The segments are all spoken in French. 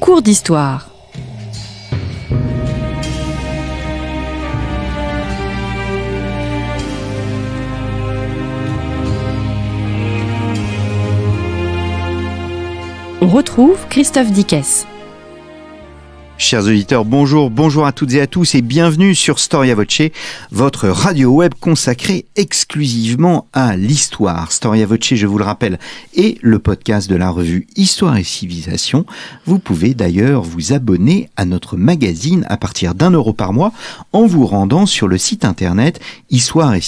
cours d'histoire. On retrouve Christophe Dickès. Chers auditeurs, bonjour, bonjour à toutes et à tous et bienvenue sur Storia Voce, votre radio web consacrée exclusivement à l'histoire. Storia Voce, je vous le rappelle, est le podcast de la revue Histoire et Civilisation. Vous pouvez d'ailleurs vous abonner à notre magazine à partir d'un euro par mois en vous rendant sur le site internet histoire et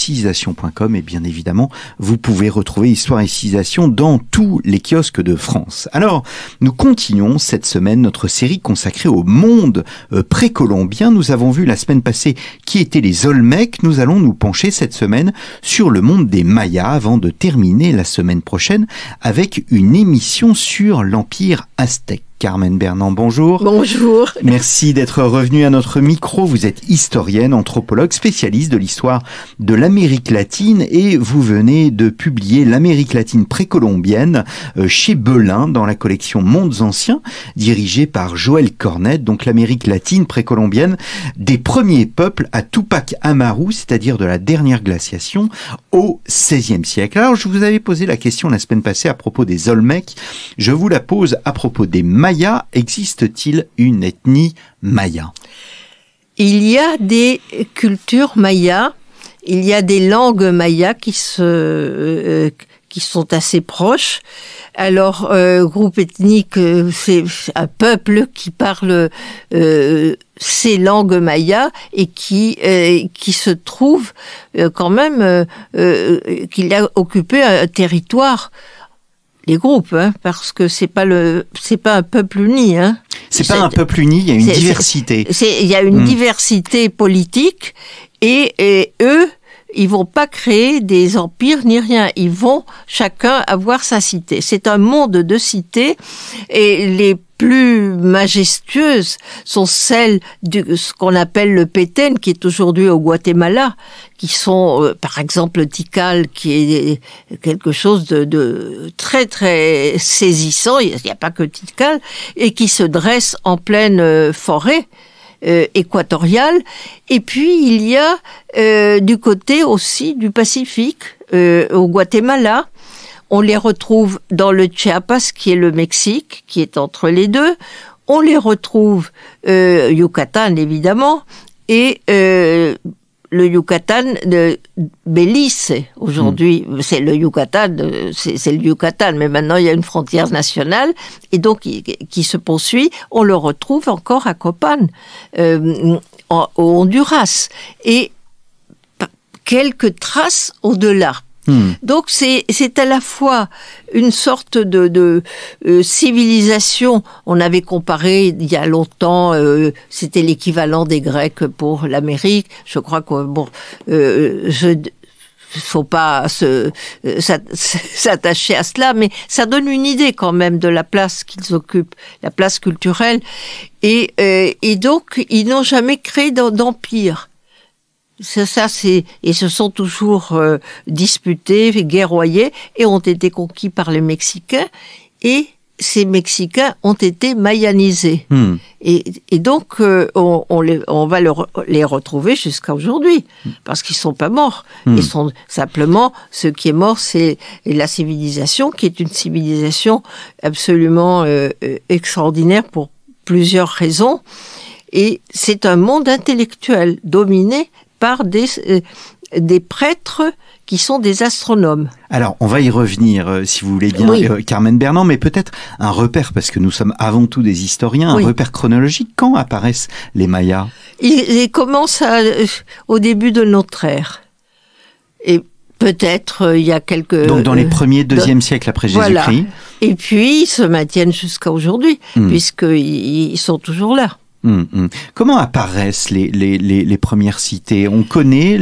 et bien évidemment, vous pouvez retrouver Histoire et Civilisation dans tous les kiosques de France. Alors, nous continuons cette semaine notre série consacrée au monde euh, précolombien. Nous avons vu la semaine passée qui étaient les Olmecs. Nous allons nous pencher cette semaine sur le monde des Mayas avant de terminer la semaine prochaine avec une émission sur l'Empire aztèque. Carmen Bernand, bonjour. Bonjour. Merci d'être revenue à notre micro. Vous êtes historienne, anthropologue, spécialiste de l'histoire de l'Amérique latine et vous venez de publier L'Amérique latine précolombienne euh, chez Belin dans la collection Mondes anciens dirigée par Joël Cornet. Donc l'Amérique latine précolombienne des premiers peuples à Tupac Amaru, c'est-à-dire de la dernière glaciation au XVIe siècle. Alors je vous avais posé la question la semaine passée à propos des Olmecs. Je vous la pose à propos des Mayas existe-t-il une ethnie Maya Il y a des cultures mayas, il y a des langues mayas qui euh, qui sont assez proches. Alors, euh, groupe ethnique, euh, c'est un peuple qui parle ces langues mayas et qui qui se trouve quand même qu'il a occupé un territoire les groupes, hein, parce que c'est pas le, c'est pas un peuple uni. Hein. C'est pas un peuple uni, il y a une diversité. Il y a une hmm. diversité politique et, et eux, ils vont pas créer des empires ni rien. Ils vont chacun avoir sa cité. C'est un monde de cités et les plus majestueuses sont celles de ce qu'on appelle le Péten, qui est aujourd'hui au Guatemala, qui sont, euh, par exemple, le Tikal, qui est quelque chose de, très, très saisissant, il n'y a pas que Tikal, et qui se dresse en pleine euh, forêt. Euh, équatoriale. Et puis il y a du côté aussi du Pacifique, au Guatemala, on les retrouve dans le Chiapas, qui est le Mexique, qui est entre les deux. On les retrouve euh, Yucatan, évidemment, et euh, le Yucatan de Belize aujourd'hui. Hmm. C'est le Yucatan, euh, c'est le Yucatan, mais maintenant il y a une frontière nationale et donc qui, se poursuit. On le retrouve encore à Copan, au Honduras, et quelques traces au-delà Hmm. Donc c'est c'est à la fois une sorte de, de euh, civilisation. On avait comparé il y a longtemps, euh, c'était l'équivalent des Grecs pour l'Amérique. Je crois que bon, euh, je faut pas se s'attacher à cela, mais ça donne une idée quand même de la place qu'ils occupent, la place culturelle. Et, et donc, ils n'ont jamais créé d'empire ça, ça c'est et se sont toujours euh, disputés, guerroyés et ont été conquis par les Mexicains et ces Mexicains ont été mayanisés. Hmm. Et, et, donc, euh, on, on, on, va les retrouver jusqu'à aujourd'hui, parce qu'ils sont pas morts. Hmm. Ils sont simplement, ce qui est mort, c'est la civilisation, qui est une civilisation absolument euh, extraordinaire pour plusieurs raisons. Et c'est un monde intellectuel dominé par euh, des, prêtres qui sont des astronomes. Alors, on va y revenir, euh, si vous voulez bien, euh, Carmen Bernand, mais peut-être un repère, parce que nous sommes avant tout des historiens, un repère chronologique. Quand apparaissent les Mayas ils, commencent au début de notre ère. Et peut-être il y a quelques... Donc dans les premiers, deuxième siècle après Jésus-Christ. Et puis, ils se maintiennent jusqu'à aujourd'hui, hmm. puisqu'ils sont toujours là. Hum, hum. Comment apparaissent les, premières cités On connaît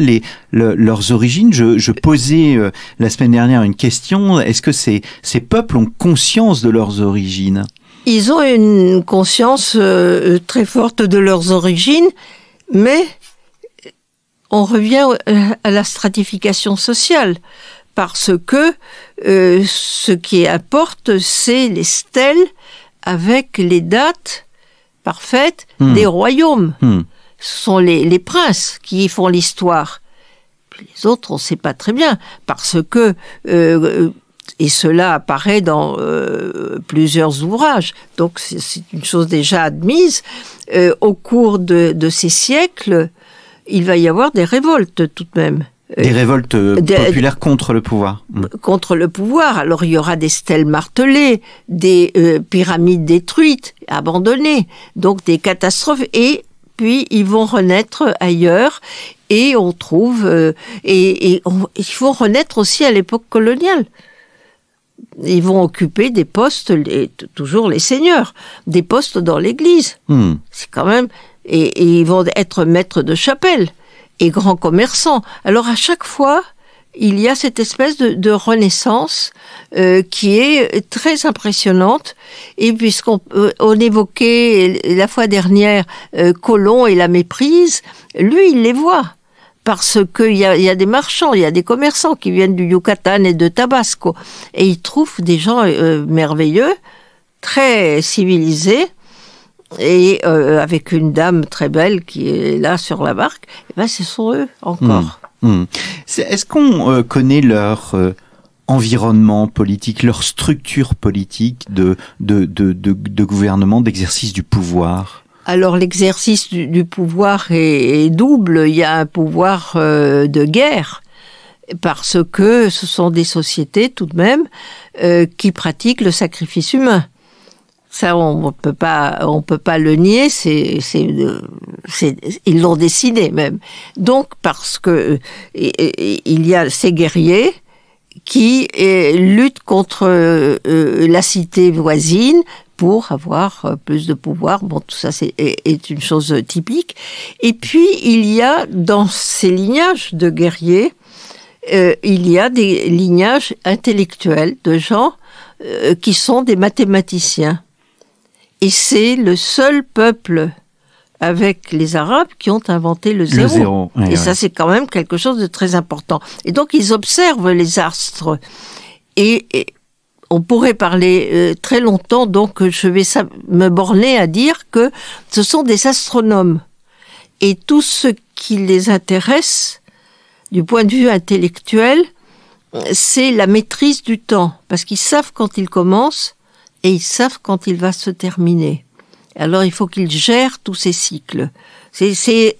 leurs origines. Je, posais euh, la semaine dernière une question. Est-ce que ces, peuples ont conscience de leurs origines Ils ont une conscience euh, très forte de leurs origines, mais on revient euh, à la stratification sociale parce que ce qui apporte, c'est les stèles avec les dates parfaite hmm. des royaumes. Hmm. Ce sont les, princes qui y font l'histoire. Les autres, on ne sait pas très bien, parce que, euh, euh, et cela apparaît dans euh, plusieurs ouvrages, donc c'est une chose déjà admise, au cours de ces siècles, il va y avoir des révoltes tout de même. Des euh, révoltes euh, euh, populaires contre le pouvoir. Mm. Contre le pouvoir. Alors il y aura des stèles martelées, des pyramides détruites, abandonnées, donc des catastrophes. Et puis ils vont renaître ailleurs et on trouve et, ils vont renaître aussi à l'époque coloniale. Ils vont occuper des postes, toujours les seigneurs, des postes dans l'Église. Mm. C'est quand même et, et ils vont être maîtres de chapelle et grands commerçants. Alors à chaque fois, il y a cette espèce de, renaissance euh, qui est très impressionnante. Et puisqu'on on évoquait la fois dernière euh, et la méprise, lui, il les voit. Parce qu'il y a, y a des marchands, il y a des commerçants qui viennent du Yucatan et de Tabasco. Et ils trouvent des gens euh, merveilleux, très civilisés, et euh, avec une dame très belle qui est là sur la barque, et eh ben ce sont eux encore. Hmm. Hmm. Est-ce qu'on euh, connaît leur euh, environnement politique, leur structure politique de, de, de, de, gouvernement, d'exercice du pouvoir alors l'exercice du, pouvoir est, double. Il y a un pouvoir de guerre parce que ce sont des sociétés tout de même qui pratiquent le sacrifice humain. Ça, on peut pas, on peut pas le nier. C'est, euh, ils l'ont décidé même. Donc, parce que euh, il y a ces guerriers qui euh, luttent contre la cité voisine pour avoir plus de pouvoir. Bon, tout ça c'est, est une chose typique. Et puis, il y a dans ces lignages de guerriers, il y a des lignages intellectuels de gens qui sont des mathématiciens et c'est le seul peuple avec les Arabes qui ont inventé le zéro. et ça, c'est quand même quelque chose de très important. Et donc, ils observent les astres. Et, on pourrait parler euh, très longtemps, donc je vais me borner à dire que ce sont des astronomes. Et tout ce qui les intéresse, du point de vue intellectuel, c'est la maîtrise du temps. Parce qu'ils savent quand ils commencent et ils savent quand il va se terminer. Alors il faut qu'ils gèrent tous ces cycles. C'est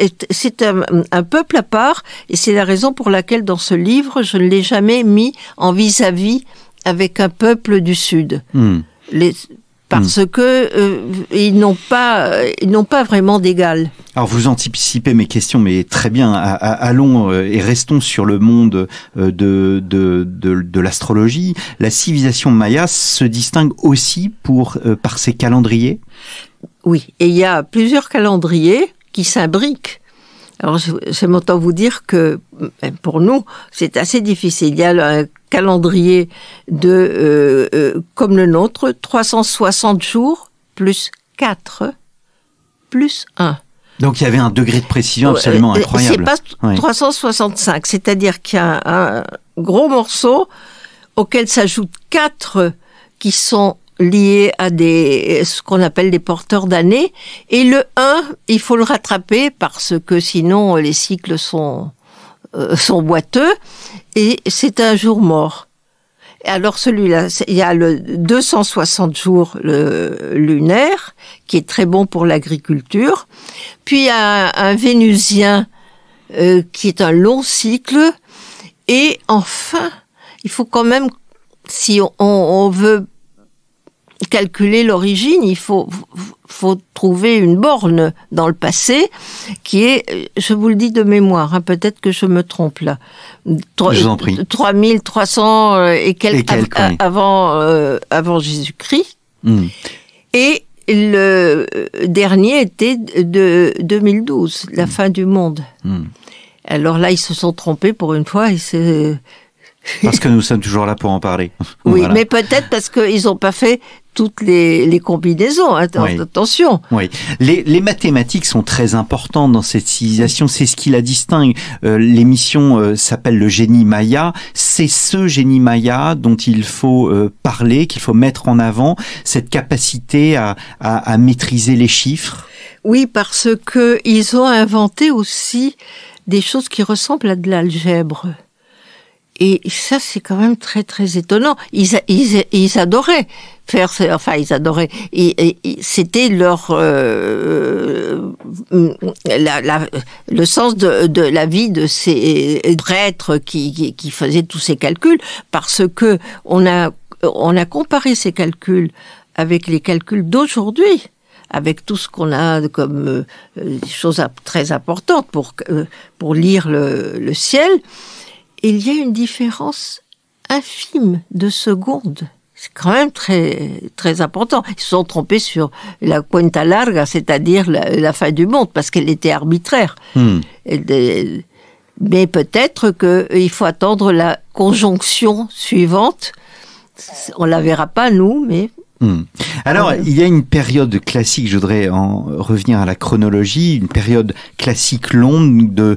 un, peuple à part et c'est la raison pour laquelle dans ce livre, je ne l'ai jamais mis en vis-à-vis avec un peuple du Sud. Hmm. Les, parce hmm. que euh, ils n'ont pas ils n'ont pas vraiment d'égal. Alors vous anticipez mes questions, mais très bien. allons euh, et restons sur le monde euh, de de, de, de l'astrologie. La civilisation maya se distingue aussi pour par ses calendriers. Oui, et il y a plusieurs calendriers qui s'imbriquent. Alors, je m'entends vous dire que ben, pour nous, c'est assez difficile. Il y a calendrier de, euh, euh, comme le nôtre, 360 jours plus 4 plus 1. Donc il y avait un degré de précision absolument incroyable. C'est pas 365, c'est-à-dire qu'il y a un, gros morceau auquel s'ajoutent 4 qui sont liés à des ce qu'on appelle des porteurs d'années et le 1, il faut le rattraper parce que sinon les cycles sont euh, sont boiteux et c'est un jour mort. Alors celui-là, il y a le 260 jours le lunaire qui est très bon pour l'agriculture. Puis il y un, un vénusien euh, qui est un long cycle. Et enfin, il faut quand même, si on veut calculer l'origine, il faut faut trouver une borne dans le passé qui est, euh, je vous le dis de mémoire, hein, peut-être que je me trompe là. je vous en prie. 3300 euh, et quelques, avant, euh, avant Jésus-Christ. Hmm. Et le dernier était de 2012, la hmm. fin du monde. Hmm. Alors là, ils se sont trompés pour une fois Parce que nous sommes toujours là pour en parler. Oui, mais peut-être parce qu'ils n'ont pas fait toutes les, combinaisons. Hein, attention. Oui. Les, mathématiques sont très importantes dans cette civilisation. C'est ce qui la distingue. Euh, l'émission euh, s'appelle le génie Maya. C'est ce génie Maya dont il faut euh, parler, qu'il faut mettre en avant, cette capacité à, maîtriser les chiffres. Oui, parce que ils ont inventé aussi des choses qui ressemblent à de l'algèbre. Et ça, c'est quand même très, très étonnant. ils adoraient enfin ils adoraient, c'était leur euh, euh, le sens de, la vie de ces prêtres qui, faisaient tous ces calculs, parce que on a comparé ces calculs avec les calculs d'aujourd'hui avec tout ce qu'on a comme euh, choses très importantes pour, lire le, le ciel, il y a une différence infime de secondes. C'est quand même très, très important. Ils se sont trompés sur la Cuenta Larga, c'est-à-dire la, fin du monde, parce qu'elle était arbitraire. Hmm. mais peut-être qu'il euh, faut attendre la conjonction suivante. On la verra pas, nous, mais Hmm. Alors, il y a une période classique, je voudrais en revenir à la chronologie, une période classique longue de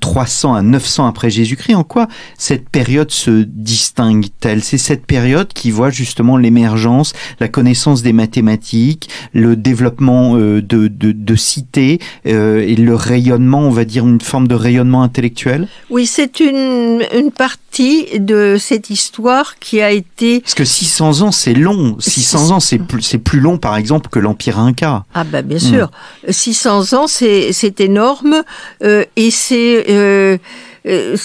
300 euh, à 900 après Jésus-Christ. En quoi cette période se distingue-t-elle C'est cette période qui voit justement l'émergence, la connaissance des mathématiques, le développement euh, de, de, cités euh, et le rayonnement, on va dire, une forme de rayonnement intellectuel Oui, c'est une, une partie de cette histoire qui a été... Parce que 600 ans, c'est long. 600 ans, c'est plus, c'est plus long, par exemple, que l'Empire Inca. Ah bah bien sûr. 600 hmm. ans, c'est, c'est énorme. Euh, et c'est... Euh, euh,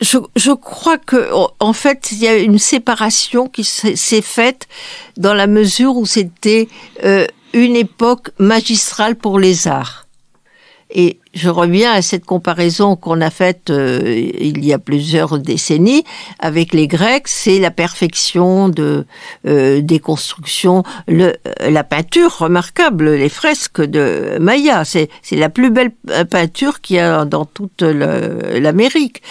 je, je, crois que en fait il y a une séparation qui s'est faite dans la mesure où c'était une époque magistrale pour les arts. Et je reviens à cette comparaison qu'on a faite euh, il y a plusieurs décennies avec les Grecs, c'est la perfection de euh, des constructions, le, la peinture remarquable, les fresques de Maya, c'est la plus belle peinture qu'il y a dans toute l'Amérique.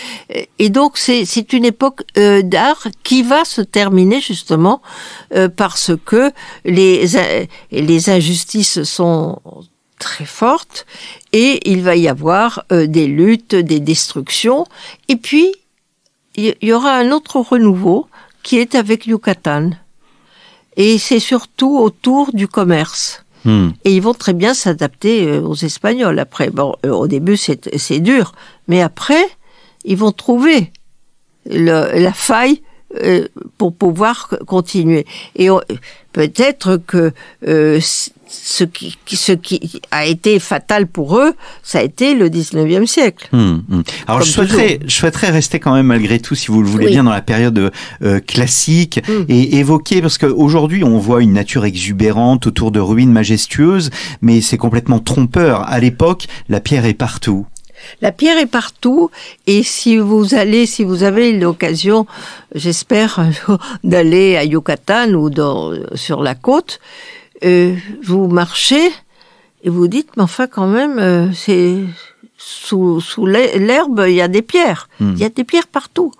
Et donc c'est une époque euh, d'art qui va se terminer justement parce que les les injustices sont très forte et il va y avoir euh, des luttes, des destructions. Et puis, il y, aura un autre renouveau qui est avec Yucatan. Et c'est surtout autour du commerce. Hmm. Et ils vont très bien s'adapter euh, aux Espagnols après. Bon, euh, au début, c'est dur, mais après, ils vont trouver la faille euh, pour pouvoir continuer. Et peut-être que euh, ce qui, ce qui a été fatal pour eux, ça a été le 19e siècle. Hmm, hmm. Alors je souhaiterais, je souhaiterais, rester quand même malgré tout, si vous le voulez bien, dans la période euh, classique hmm. et évoquer, parce qu'aujourd'hui on voit une nature exubérante autour de ruines majestueuses, mais c'est complètement trompeur. À l'époque, la pierre est partout. La pierre est partout et si vous allez, si vous avez l'occasion, j'espère, d'aller à Yucatan ou sur la côte, euh, vous marchez et vous dites, mais enfin quand même, euh, c'est sous, l'herbe, il y a des pierres. Hmm. Il y a des pierres partout.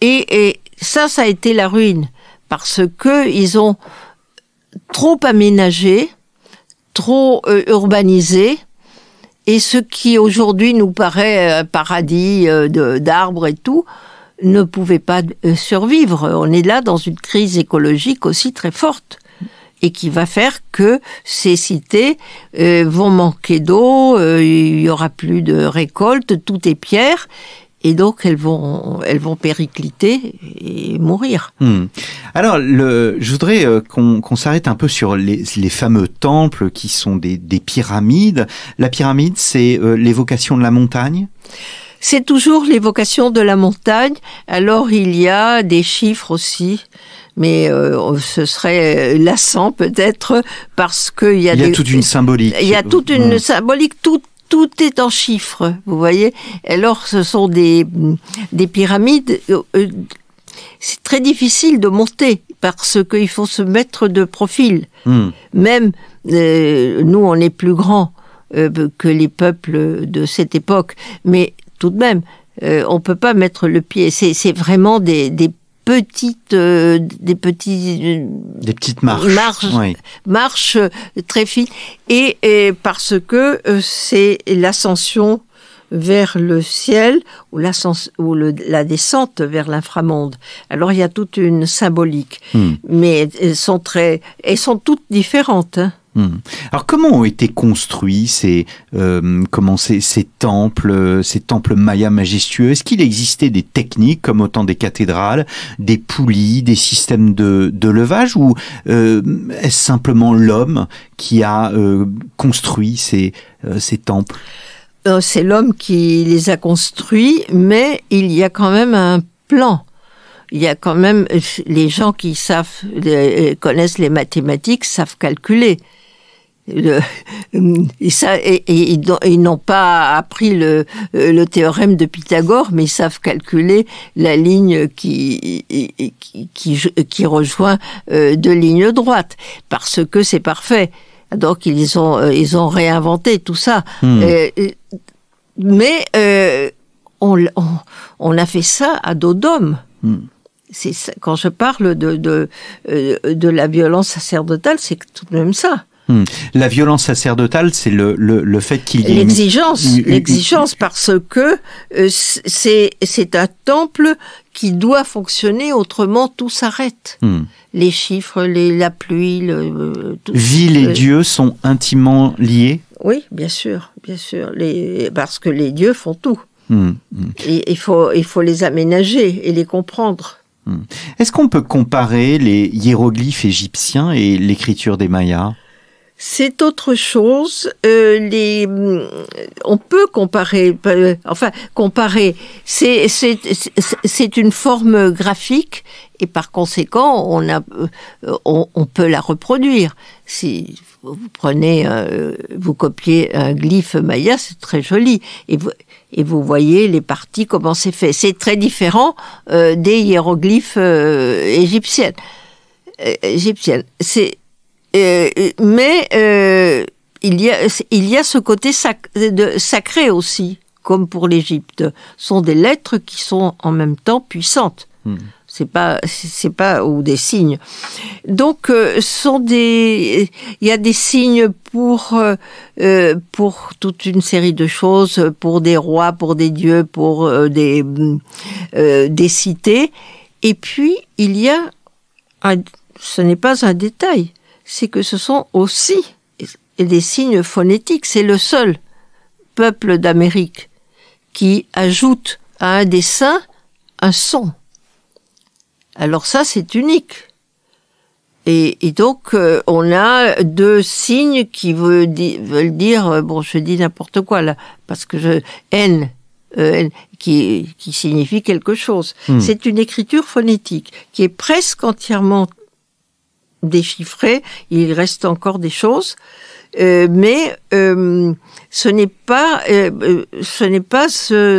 Et, ça, ça a été la ruine parce que ont trop aménagé, trop euh, urbanisé et ce qui aujourd'hui nous paraît un euh, paradis euh, d'arbres et tout, ne pouvait pas euh, survivre. On est là dans une crise écologique aussi très forte et qui va faire que ces cités vont manquer d'eau, il y aura plus de récolte, tout est pierre et donc elles vont, elles vont péricliter et mourir. Hmm. Alors, le, je voudrais euh, qu'on s'arrête un peu sur les, les, fameux temples qui sont des, des pyramides. La pyramide, c'est euh, l'évocation de la montagne c'est toujours l'évocation de la montagne. Alors il y a des chiffres aussi, mais euh, ce serait lassant peut-être parce qu'il y a, il y a toute une symbolique. Il y a toute une hmm. symbolique. toute tout est en chiffres, vous voyez. Alors, ce sont des, pyramides. Euh, euh, c'est très difficile de monter parce qu'il faut se mettre de profil. Hmm. Même euh, nous, on est plus grand que les peuples de cette époque, mais tout de même, on on peut pas mettre le pied. C'est vraiment des petites, euh, des petits, euh, des petites marches, marches, euh, très fines, et, parce que c'est l'ascension vers le ciel ou, la, descente vers l'inframonde. Alors il y a toute une symbolique, hmm. mais elles sont très, elles sont toutes différentes. Hein. Hmm. Alors comment ont été construits ces euh, temples euh, ces temples mayas majestueux Est-ce qu'il existait des techniques comme autant des cathédrales, des poulies, des systèmes de, de levage ou euh, est-ce simplement l'homme qui a construit ces ces temples C'est l'homme qui les a construits, mais il y a quand même un plan il y a quand même les gens qui savent connaissent les mathématiques savent calculer. Euh, ça, et, ils n'ont pas appris euh, le, théorème de Pythagore, mais ils savent calculer la ligne qui, qui, rejoint euh, deux lignes droites, parce que c'est parfait. Donc ils ont, ils ont réinventé tout ça. Hmm. mais on, on, a fait ça à dos d'homme. Hmm. quand je parle de, de, de la violence sacerdotale, c'est tout de même ça. Hmm. La violence sacerdotale, c'est le, fait qu'il y ait... L'exigence, l'exigence parce que euh, c'est, un temple qui doit fonctionner, autrement tout s'arrête. Hmm. Les chiffres, les, la pluie, le, Ville et euh, Dieu sont intimement liés Oui, bien sûr, bien sûr, les, parce que les dieux font tout. Hmm. il faut, il faut les aménager et les comprendre. Est-ce qu'on peut comparer les hiéroglyphes égyptiens et l'écriture des Mayas c'est autre chose. Euh, les, on peut comparer, euh, enfin comparer. C'est c'est une forme graphique et par conséquent, on a euh, on, on peut la reproduire. Si vous prenez, euh, vous copiez un glyphe maya, c'est très joli et vous et vous voyez les parties comment c'est fait. C'est très différent des hiéroglyphes égyptiennes. égyptiennes. C'est mais euh, il y, a, il y a ce côté sacré aussi, comme pour l'Égypte. sont des lettres qui sont en même temps puissantes. Hmm. C'est pas, c'est pas ou des signes. Donc, euh, sont des, il y a des signes pour euh, pour toute une série de choses, pour des rois, pour des dieux, pour euh, des euh, des cités. Et puis il y a, ce n'est pas un détail, c'est que ce sont aussi des signes phonétiques. C'est le seul peuple d'Amérique qui ajoute à un dessin un son. Alors ça, c'est unique. Et, donc, euh, on a deux signes qui veulent dire, euh, bon, je dis n'importe quoi là, parce que je, N, euh, qui, signifie quelque chose. Hmm. C'est une écriture phonétique qui est presque entièrement déchiffré, il reste encore des choses. Euh, mais euh, euh, ce n'est pas, ce n'est pas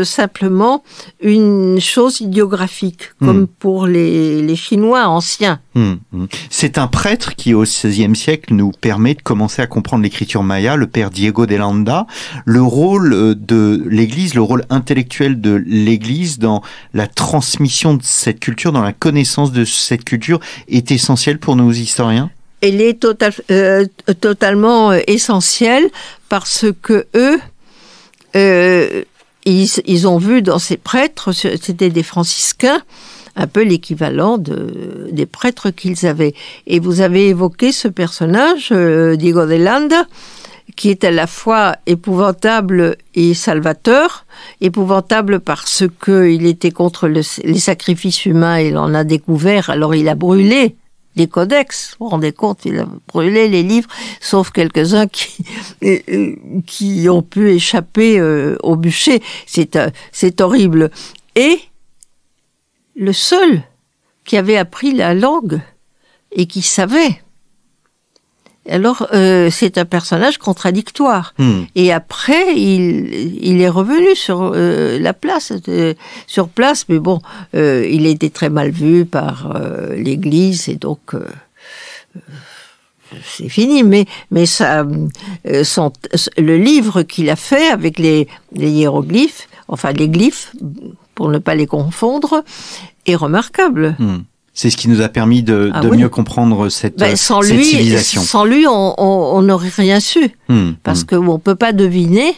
simplement une chose idéographique, hmm. comme pour les, les, Chinois anciens. Hmm, hmm. C'est un prêtre qui, au XVIe siècle, nous permet de commencer à comprendre l'écriture maya, le père Diego de Landa, le rôle de l'Église, le rôle intellectuel de l'Église dans la transmission de cette culture, dans la connaissance de cette culture, est essentiel pour nos historiens elle est tota-, euh, totalement euh, essentielle parce que eux, euh, ils, ont vu dans ces prêtres, c'était des franciscains, un peu l'équivalent de, des prêtres qu'ils avaient. Et vous avez évoqué ce personnage, Diego de Landa, qui est à la fois épouvantable et salvateur, épouvantable parce que il était contre les sacrifices humains, il en a découvert, alors il a brûlé des codex. Vous vous rendez compte, il a brûlé les livres, sauf quelques-uns qui, euh, qui ont pu échapper euh, au bûcher. C'est, euh, c'est horrible. Et le seul qui avait appris la langue et qui savait alors, euh, c'est un personnage contradictoire. Hmm. Et après, il, il, est revenu sur euh, la place, euh, sur place, mais bon, euh, il était très mal vu par l'Église, et donc c'est fini, mais, mais ça, son, le livre qu'il a fait avec les, les, hiéroglyphes, enfin les glyphes, pour ne pas les confondre, est remarquable. Hmm. C'est ce qui nous a permis de, ah mieux comprendre bah, cette, sans lui, civilisation. Sans lui, on n'aurait rien su. Hmm, parce hmm. que qu'on ne peut pas deviner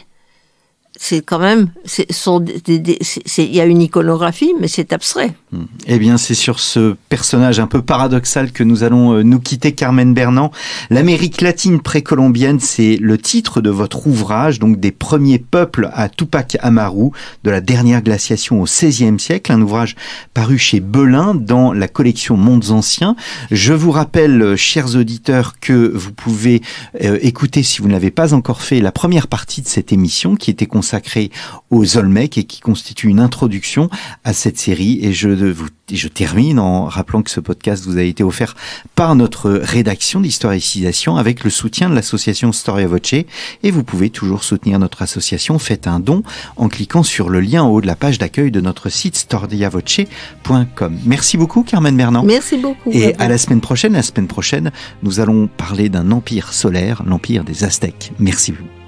c'est quand même, il y a une iconographie, mais c'est abstrait. Mm. Eh bien, c'est sur ce personnage un peu paradoxal que nous allons euh, nous quitter, Carmen Bernand. L'Amérique latine précolombienne, c'est le titre de votre ouvrage, donc des premiers peuples à Tupac Amaru, de la dernière glaciation au XVIe siècle, un ouvrage paru chez Belin dans la collection Mondes Anciens. Je vous rappelle, euh, chers auditeurs, que vous pouvez euh, écouter, si vous ne l'avez pas encore fait, la première partie de cette émission qui était consacrée aux Olmecs et qui constitue une introduction à cette série. Et je je termine en rappelant que ce podcast vous a été offert par notre rédaction d'historicisation avec le soutien de l'association Storia Voce. Et vous pouvez toujours soutenir notre association. Faites un don en cliquant sur le lien en haut de la page d'accueil de notre site storiavoce.com. Merci beaucoup, Carmen Bernand. Merci beaucoup. Et à la semaine prochaine. La semaine prochaine, nous allons parler d'un empire solaire, l'empire des Aztèques. Merci beaucoup.